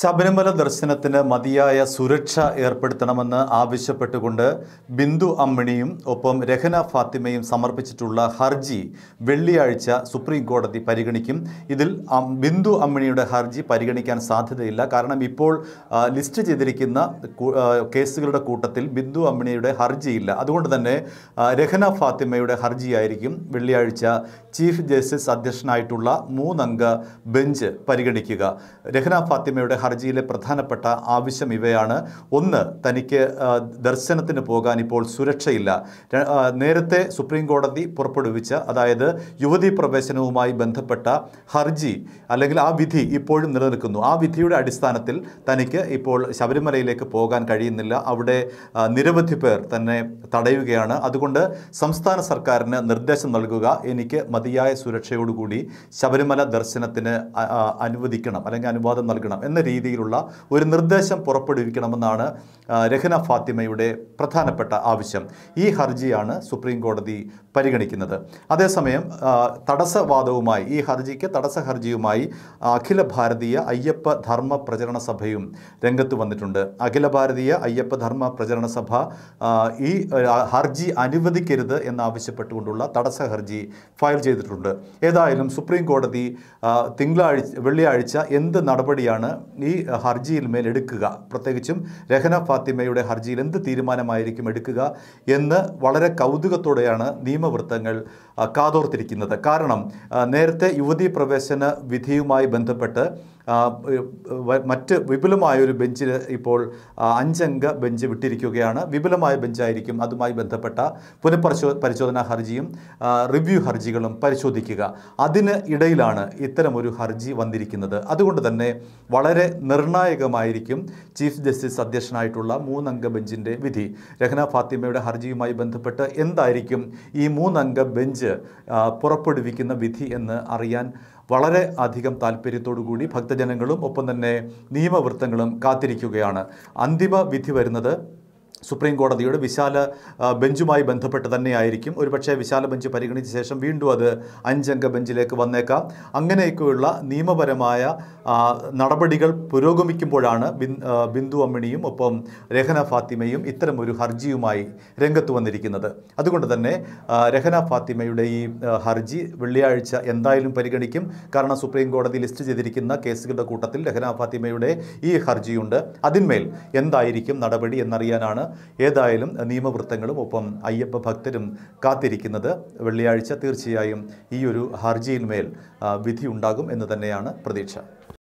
ശബരിമല ദർശനത്തിന് മതിയായ സുരക്ഷ ഏർപ്പെടുത്തണമെന്ന് ആവശ്യപ്പെട്ടുകൊണ്ട് ബിന്ദു അമ്മിണിയും ഒപ്പം രഹന ഫാത്തിമയും സമർപ്പിച്ചിട്ടുള്ള ഹർജി വെള്ളിയാഴ്ച സുപ്രീം കോടതി പരിഗണിക്കും ഇതിൽ ബിന്ദു അമ്മിണിയുടെ ഹർജി പരിഗണിക്കാൻ സാധ്യതയില്ല കാരണം ഇപ്പോൾ ലിസ്റ്റ് ചെയ്തിരിക്കുന്ന കേസുകളുടെ കൂട്ടത്തിൽ ബിന്ദു അമ്മിണിയുടെ ഹർജിയില്ല അതുകൊണ്ട് തന്നെ രഹന ഫാത്തിമയുടെ ഹർജിയായിരിക്കും വെള്ളിയാഴ്ച ചീഫ് ജസ്റ്റിസ് അധ്യക്ഷനായിട്ടുള്ള മൂന്നംഗ ബെഞ്ച് പരിഗണിക്കുക രഹന ഫാത്തിമയുടെ ഹർജിയിലെ പ്രധാനപ്പെട്ട ആവശ്യം ഇവയാണ് ഒന്ന് തനിക്ക് ദർശനത്തിന് പോകാൻ ഇപ്പോൾ സുരക്ഷയില്ല നേരത്തെ സുപ്രീം കോടതി പുറപ്പെടുവിച്ച അതായത് യുവതി പ്രവേശനവുമായി ബന്ധപ്പെട്ട ഹർജി അല്ലെങ്കിൽ ആ വിധി ഇപ്പോഴും നിലനിൽക്കുന്നു ആ വിധിയുടെ അടിസ്ഥാനത്തിൽ തനിക്ക് ഇപ്പോൾ ശബരിമലയിലേക്ക് പോകാൻ കഴിയുന്നില്ല അവിടെ നിരവധി പേർ തന്നെ തടയുകയാണ് അതുകൊണ്ട് സംസ്ഥാന സർക്കാരിന് നിർദ്ദേശം നൽകുക എനിക്ക് മതിയായ സുരക്ഷയോടുകൂടി ശബരിമല ദർശനത്തിന് അനുവദിക്കണം അല്ലെങ്കിൽ അനുവാദം നൽകണം എന്ന രീതിയിലുള്ള ഒരു നിർദ്ദേശം പുറപ്പെടുവിക്കണമെന്നാണ് രഹ്ന ഫാത്തിമയുടെ പ്രധാനപ്പെട്ട ആവശ്യം ഈ ഹർജിയാണ് സുപ്രീം കോടതി പരിഗണിക്കുന്നത് അതേസമയം തടസ്സവാദവുമായി ഈ ഹർജിക്ക് തടസ്സ ഹർജിയുമായി അഖില ഭാരതീയ അയ്യപ്പ ധർമ്മ പ്രചരണ സഭയും രംഗത്ത് വന്നിട്ടുണ്ട് അഖില ഭാരതീയ അയ്യപ്പ ധർമ്മ പ്രചരണ സഭ ഈ ഹർജി അനുവദിക്കരുത് എന്നാവശ്യപ്പെട്ടുകൊണ്ടുള്ള തടസ്സ ഹർജി ഫയൽ ചെയ്തിട്ടുണ്ട് ഏതായാലും സുപ്രീം കോടതി തിങ്കളാഴ്ച വെള്ളിയാഴ്ച എന്ത് നടപടിയാണ് ഈ ഹർജിയിൽ മേലെടുക്കുക എടുക്കുക പ്രത്യേകിച്ചും രഹന ഫാത്തിമയുടെ ഹർജിയിൽ എന്ത് തീരുമാനമായിരിക്കും എടുക്കുക എന്ന് വളരെ കൗതുകത്തോടെയാണ് നിയമവൃത്തങ്ങൾ കാതോർത്തിരിക്കുന്നത് കാരണം നേരത്തെ യുവതീ പ്രവേശന വിധിയുമായി ബന്ധപ്പെട്ട് മറ്റ് വിപുലമായ ഒരു ബെഞ്ചിൽ ഇപ്പോൾ അഞ്ചംഗ ബെഞ്ച് വിട്ടിരിക്കുകയാണ് വിപുലമായ ബെഞ്ചായിരിക്കും അതുമായി ബന്ധപ്പെട്ട പുനഃപരിശോ പരിശോധനാ ഹർജിയും റിവ്യൂ ഹർജികളും പരിശോധിക്കുക അതിന് ഇടയിലാണ് ഇത്തരമൊരു ഹർജി വന്നിരിക്കുന്നത് അതുകൊണ്ട് തന്നെ വളരെ നിർണായകമായിരിക്കും ചീഫ് ജസ്റ്റിസ് അധ്യക്ഷനായിട്ടുള്ള മൂന്നംഗ ബെഞ്ചിൻ്റെ വിധി രഹ്ന ഫാത്തിമയുടെ ഹർജിയുമായി ബന്ധപ്പെട്ട് എന്തായിരിക്കും ഈ മൂന്നംഗ ബെഞ്ച് പുറപ്പെടുവിക്കുന്ന വിധി എന്ന് അറിയാൻ വളരെ അധികം കൂടി ഭക്തജനങ്ങളും ഒപ്പം തന്നെ നിയമവൃത്തങ്ങളും കാത്തിരിക്കുകയാണ് അന്തിമ വിധി വരുന്നത് സുപ്രീം കോടതിയുടെ വിശാല ബെഞ്ചുമായി ബന്ധപ്പെട്ട് തന്നെയായിരിക്കും ഒരുപക്ഷെ വിശാല ബെഞ്ച് പരിഗണിച്ച ശേഷം വീണ്ടും അത് അഞ്ചംഗ ബെഞ്ചിലേക്ക് വന്നേക്കാം അങ്ങനെയൊക്കെയുള്ള നിയമപരമായ നടപടികൾ പുരോഗമിക്കുമ്പോഴാണ് ബിന്ദു അമ്മിണിയും ഒപ്പം രഹന ഫാത്തിമയും ഇത്തരമൊരു ഹർജിയുമായി രംഗത്ത് വന്നിരിക്കുന്നത് അതുകൊണ്ട് തന്നെ രഹന ഫാത്തിമയുടെ ഈ ഹർജി വെള്ളിയാഴ്ച എന്തായാലും പരിഗണിക്കും കാരണം സുപ്രീം കോടതി ലിസ്റ്റ് ചെയ്തിരിക്കുന്ന കേസുകളുടെ കൂട്ടത്തിൽ രഹന ഫാത്തിമയുടെ ഈ ഹർജിയുണ്ട് അതിന്മേൽ എന്തായിരിക്കും നടപടി എന്നറിയാനാണ് ഏതായാലും നിയമവൃത്തങ്ങളും ഒപ്പം അയ്യപ്പ ഭക്തരും കാത്തിരിക്കുന്നത് വെള്ളിയാഴ്ച തീർച്ചയായും ഈ ഒരു ഹർജിയിന്മേൽ വിധിയുണ്ടാകും എന്ന് തന്നെയാണ് പ്രതീക്ഷ